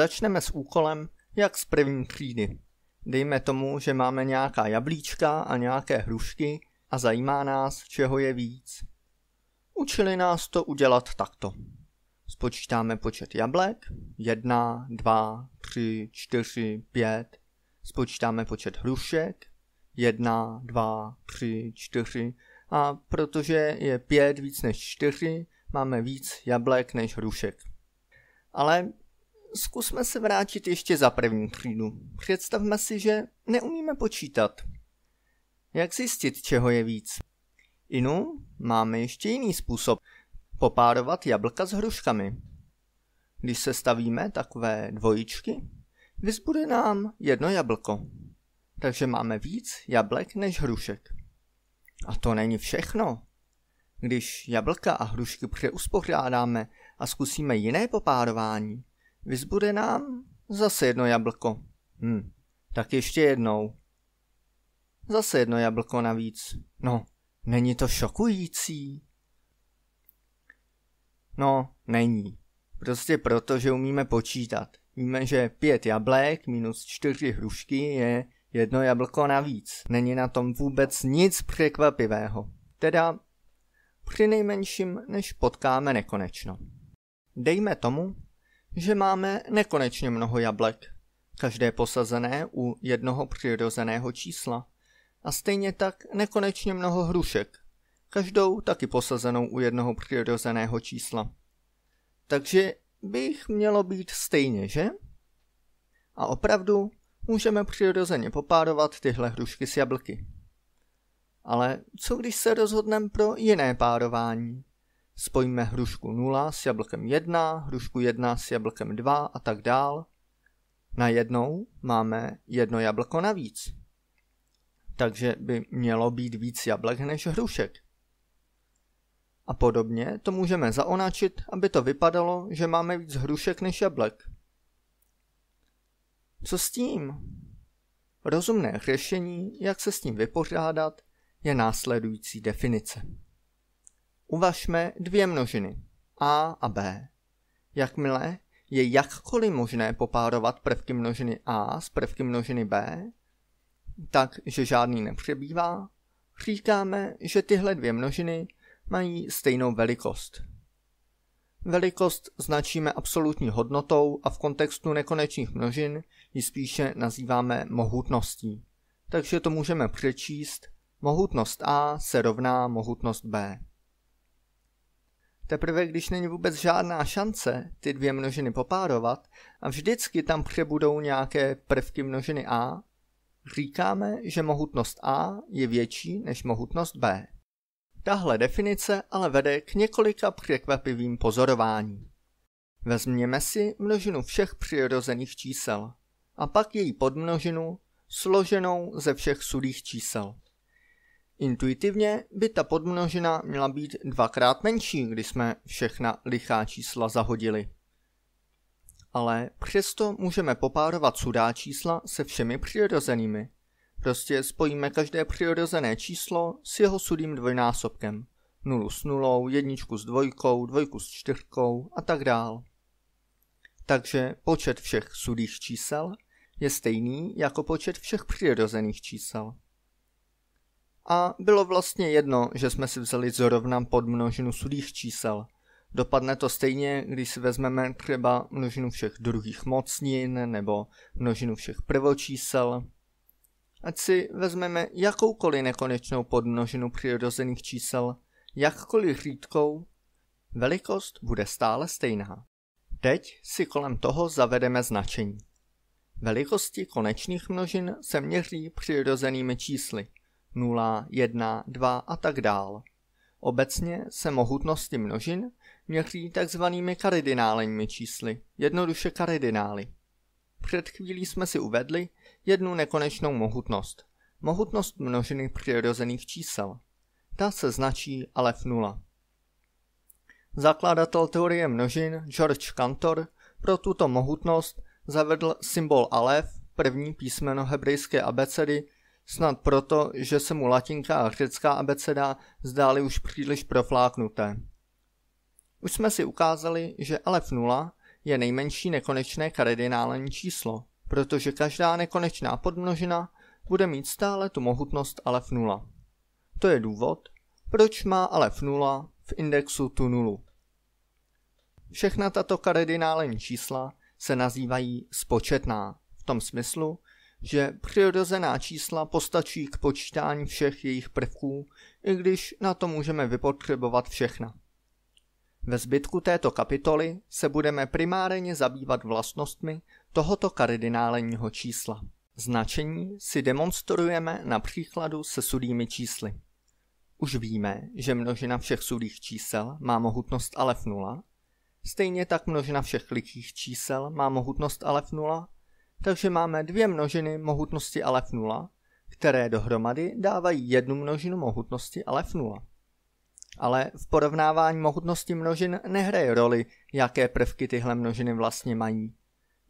Začneme s úkolem, jak z první třídy. Dejme tomu, že máme nějaká jablíčka a nějaké hrušky a zajímá nás, čeho je víc. Učili nás to udělat takto. Spočítáme počet jablek, 1, 2, 3, 4, 5. Spočítáme počet hrušek, 1, 2, 3, 4. A protože je 5 víc než 4, máme víc jablek než hrušek. Ale Zkusme se vrátit ještě za první třídu. Představme si, že neumíme počítat. Jak zjistit, čeho je víc? Inu, máme ještě jiný způsob. Popárovat jablka s hruškami. Když se stavíme takové dvojičky, vyzbude nám jedno jablko. Takže máme víc jablek než hrušek. A to není všechno. Když jablka a hrušky přeuspořádáme a zkusíme jiné popárování, Vyzbude nám zase jedno jablko. Hm, tak ještě jednou. Zase jedno jablko navíc. No, není to šokující? No, není. Prostě proto, že umíme počítat. Víme, že pět jablek minus čtyři hrušky je jedno jablko navíc. Není na tom vůbec nic překvapivého. Teda při nejmenším, než potkáme nekonečno. Dejme tomu, že máme nekonečně mnoho jablek, každé posazené u jednoho přirozeného čísla, a stejně tak nekonečně mnoho hrušek, každou taky posazenou u jednoho přirozeného čísla. Takže by jich mělo být stejně, že? A opravdu můžeme přirozeně popárovat tyhle hrušky s jablky. Ale co když se rozhodneme pro jiné párování? spojíme hrušku 0 s jablkem 1, hrušku 1 s jablkem 2 a tak dál. Najednou máme jedno jablko navíc. Takže by mělo být víc jablek než hrušek. A podobně to můžeme zaonačit, aby to vypadalo, že máme víc hrušek než jablek. Co s tím? Rozumné řešení, jak se s tím vypořádat, je následující definice. Uvažme dvě množiny, a a b. Jakmile je jakkoliv možné popárovat prvky množiny a s prvky množiny b, takže žádný nepřebývá, říkáme, že tyhle dvě množiny mají stejnou velikost. Velikost značíme absolutní hodnotou a v kontextu nekonečných množin ji spíše nazýváme mohutností. Takže to můžeme přečíst, mohutnost A se rovná mohutnost B. Teprve když není vůbec žádná šance ty dvě množiny popárovat a vždycky tam přebudou nějaké prvky množiny a, říkáme, že mohutnost a je větší než mohutnost b. Tahle definice ale vede k několika překvapivým pozorování. Vezměme si množinu všech přirozených čísel a pak její podmnožinu složenou ze všech sudých čísel. Intuitivně by ta podmnožina měla být dvakrát menší, když jsme všechna lichá čísla zahodili. Ale přesto můžeme popárovat sudá čísla se všemi přirozenými. Prostě spojíme každé přirozené číslo s jeho sudým dvojnásobkem. Nulu s nulou, jedničku s dvojkou, dvojku s čtyřkou a tak dál. Takže počet všech sudých čísel je stejný jako počet všech přirozených čísel. A bylo vlastně jedno, že jsme si vzali zrovna pod množinu sudých čísel. Dopadne to stejně, když si vezmeme třeba množinu všech druhých mocnin nebo množinu všech prvočísel. Ať si vezmeme jakoukoliv nekonečnou podmnožinu přirozených čísel, jakkoliv řídkou, velikost bude stále stejná. Teď si kolem toho zavedeme značení. Velikosti konečných množin se měří přirozenými čísly – 0, 1, 2 a tak dál. Obecně se mohutnosti množin měří takzvanými kardinálními čísly, jednoduše kardinály. Před chvílí jsme si uvedli jednu nekonečnou mohutnost, mohutnost množiny přirozených čísel. Ta se značí alef nula. Zakladatel teorie množin George Cantor pro tuto mohutnost zavedl symbol alef, první písmeno hebrejské abecedy, Snad proto, že se mu latinka a řecká abeceda zdály už příliš profláknuté. Už jsme si ukázali, že alef 0 je nejmenší nekonečné kardinální číslo, protože každá nekonečná podmnožina bude mít stále tu mohutnost alef 0. To je důvod, proč má alef 0 v indexu tu nulu. Všechna tato kardinální čísla se nazývají spočetná, v tom smyslu, že přirozená čísla postačí k počítání všech jejich prvků, i když na to můžeme vypotřebovat všechna. Ve zbytku této kapitoly se budeme primárně zabývat vlastnostmi tohoto kardinálního čísla. Značení si demonstrujeme na příkladu se sudými čísly. Už víme, že množina všech sudých čísel má mohutnost alef 0, stejně tak množina všech lichých čísel má mohutnost alef 0 takže máme dvě množiny mohutnosti alef 0, které dohromady dávají jednu množinu mohutnosti alef 0. Ale v porovnávání mohutnosti množin nehraje roli, jaké prvky tyhle množiny vlastně mají.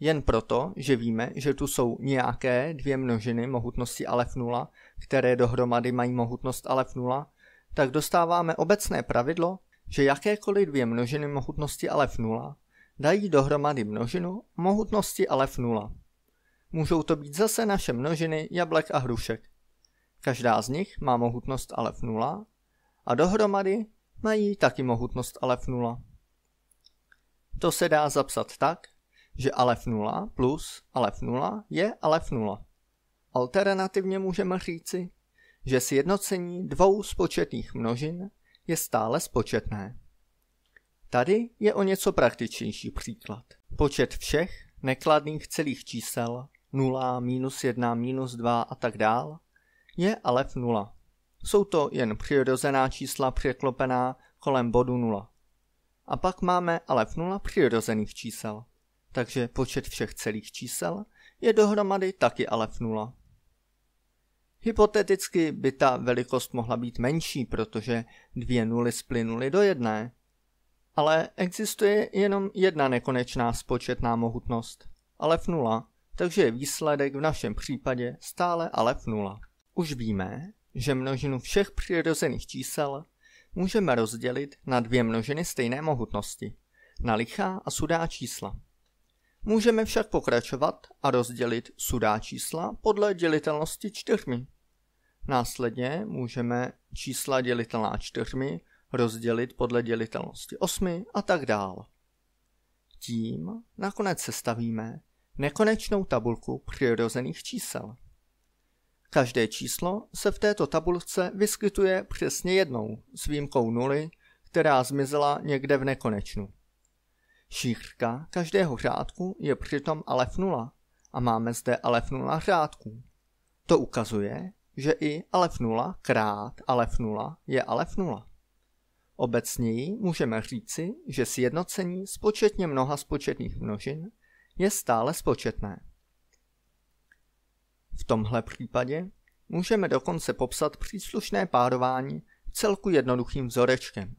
Jen proto, že víme, že tu jsou nějaké dvě množiny mohutnosti alef 0, které dohromady mají mohutnost alef 0, tak dostáváme obecné pravidlo, že jakékoliv dvě množiny mohutnosti alef 0 dají dohromady množinu mohutnosti alef 0. Můžou to být zase naše množiny jablek a hrušek. Každá z nich má mohutnost alef 0 a dohromady mají taky mohutnost alef 0. To se dá zapsat tak, že alef 0 plus alef 0 je alef 0. Alternativně můžeme říci, že sjednocení dvou spočetných množin je stále spočetné. Tady je o něco praktičnější příklad. Počet všech nekladných celých čísel 0, minus 1, minus 2 a tak dál, je ale v 0. Jsou to jen přirozená čísla překlopená kolem bodu 0. A pak máme ale v 0 přirozených čísel. Takže počet všech celých čísel je dohromady taky ale v 0. Hypoteticky by ta velikost mohla být menší, protože dvě nuly splynuly do jedné. Ale existuje jenom jedna nekonečná spočetná mohutnost, ale v nula, takže je výsledek v našem případě stále v nula. Už víme, že množinu všech přirozených čísel můžeme rozdělit na dvě množiny stejné mohutnosti, na lichá a sudá čísla. Můžeme však pokračovat a rozdělit sudá čísla podle dělitelnosti čtyřmi. Následně můžeme čísla dělitelná čtyřmi rozdělit podle dělitelnosti osmi a tak dál. Tím nakonec sestavíme nekonečnou tabulku přirozených čísel. Každé číslo se v této tabulce vyskytuje přesně jednou, s výjimkou nuly, která zmizela někde v nekonečnu. Šířka každého řádku je přitom alef nula a máme zde alef nula řádků. To ukazuje, že i alef nula krát alef nula je alef nula. Obecněji můžeme říci, že sjednocení z početně mnoha spočetných množin je stále spočetné. V tomhle případě můžeme dokonce popsat příslušné párování celku jednoduchým vzorečkem.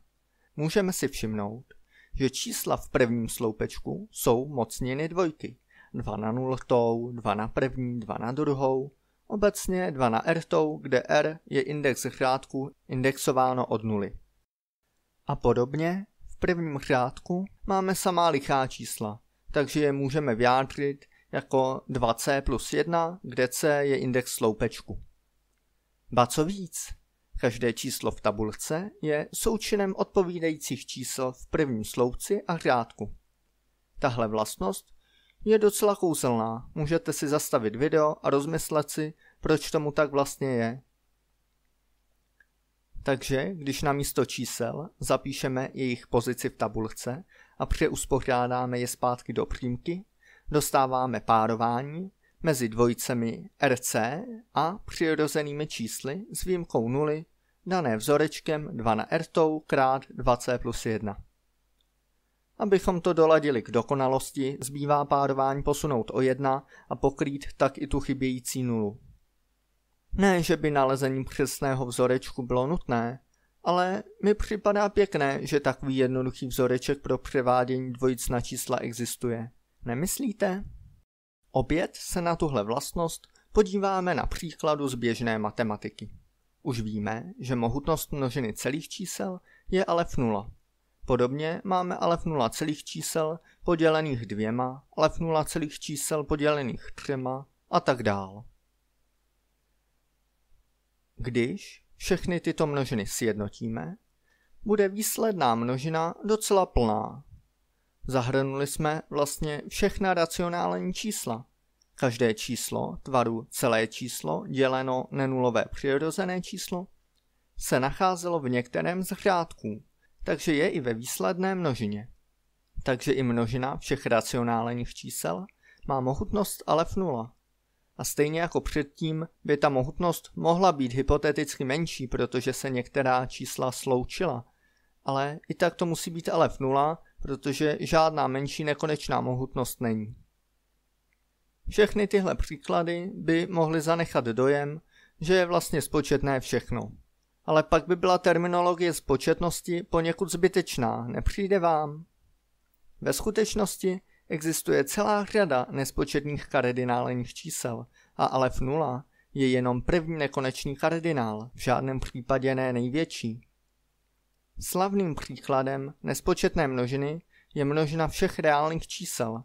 Můžeme si všimnout, že čísla v prvním sloupečku jsou mocniny dvojky. 2 na nultou, 2 na první, 2 na druhou, obecně 2 na rtou, kde r je index řádku indexováno od nuly. A podobně v prvním řádku máme samá lichá čísla, takže je můžeme vyjádřit jako 2C plus 1, kde C je index sloupečku. Ba co víc, každé číslo v tabulce je součinem odpovídajících čísel v prvním sloupci a řádku. Tahle vlastnost je docela kouzelná, můžete si zastavit video a rozmyslet si, proč tomu tak vlastně je. Takže, když na místo čísel zapíšeme jejich pozici v tabulce a přeuspořádáme je zpátky do přímky, dostáváme párování mezi dvojicemi RC a přirozenými čísly s výjimkou nuly dané vzorečkem 2 na R krát 2C plus 1. Abychom to doladili k dokonalosti, zbývá párování posunout o 1 a pokrýt tak i tu chybějící nulu. Ne, že by nalezení přesného vzorečku bylo nutné, ale mi připadá pěkné, že takový jednoduchý vzoreček pro převádění dvojic na čísla existuje. Nemyslíte? Opět se na tuhle vlastnost podíváme na příkladu z běžné matematiky. Už víme, že mohutnost množiny celých čísel je alef 0. Podobně máme alef 0 celých čísel podělených dvěma, alef 0 celých čísel podělených třema a tak dál. Když všechny tyto množiny sjednotíme, bude výsledná množina docela plná. Zahrnuli jsme vlastně všechna racionální čísla. Každé číslo tvaru celé číslo děleno nenulové přirozené číslo se nacházelo v některém z řádků, takže je i ve výsledné množině. Takže i množina všech racionálních čísel má mohutnost alef nula a stejně jako předtím by ta mohutnost mohla být hypoteticky menší, protože se některá čísla sloučila. Ale i tak to musí být v 0, protože žádná menší nekonečná mohutnost není. Všechny tyhle příklady by mohly zanechat dojem, že je vlastně spočetné všechno. Ale pak by byla terminologie spočetnosti poněkud zbytečná, nepřijde vám? Ve skutečnosti Existuje celá řada nespočetných kardinálních čísel a alef 0 je jenom první nekonečný kardinál, v žádném případě ne největší. Slavným příkladem nespočetné množiny je množina všech reálných čísel.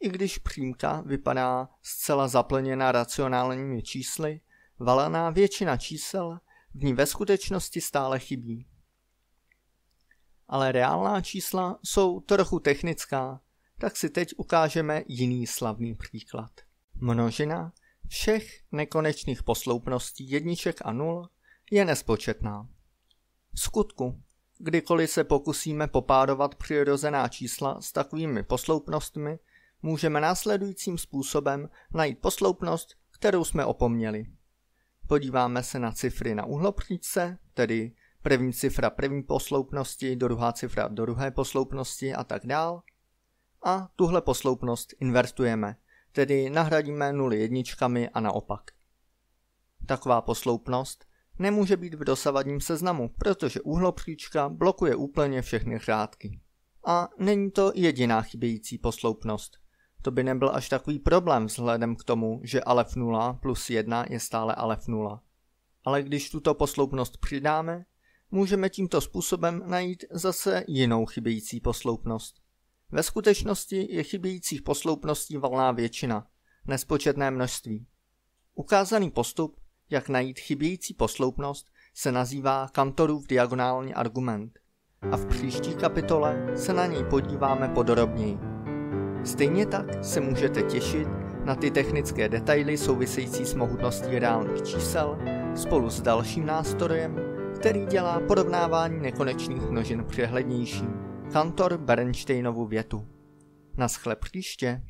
I když přímka vypadá zcela zaplněna racionálními čísly, valená většina čísel v ní ve skutečnosti stále chybí. Ale reálná čísla jsou trochu technická, tak si teď ukážeme jiný slavný příklad. Množina všech nekonečných posloupností jedniček a nul je nespočetná. V skutku, kdykoliv se pokusíme popádovat přirozená čísla s takovými posloupnostmi, můžeme následujícím způsobem najít posloupnost, kterou jsme opomněli. Podíváme se na cifry na uhlopříčce, tedy první cifra první posloupnosti, druhá cifra druhé posloupnosti a tak dál – a tuhle posloupnost invertujeme, tedy nahradíme nuly jedničkami a naopak. Taková posloupnost nemůže být v dosavadním seznamu, protože úhlopříčka blokuje úplně všechny řádky. A není to jediná chybějící posloupnost. To by nebyl až takový problém vzhledem k tomu, že alef 0 plus 1 je stále alef 0. Ale když tuto posloupnost přidáme, můžeme tímto způsobem najít zase jinou chybějící posloupnost. Ve skutečnosti je chybějících posloupností valná většina, nespočetné množství. Ukázaný postup, jak najít chybějící posloupnost, se nazývá Kantorův diagonální argument a v příští kapitole se na něj podíváme podrobněji. Stejně tak se můžete těšit na ty technické detaily související s mohutností reálných čísel spolu s dalším nástrojem, který dělá porovnávání nekonečných množin přehlednějším. Kantor Bernsteinovu větu. Naschle příště.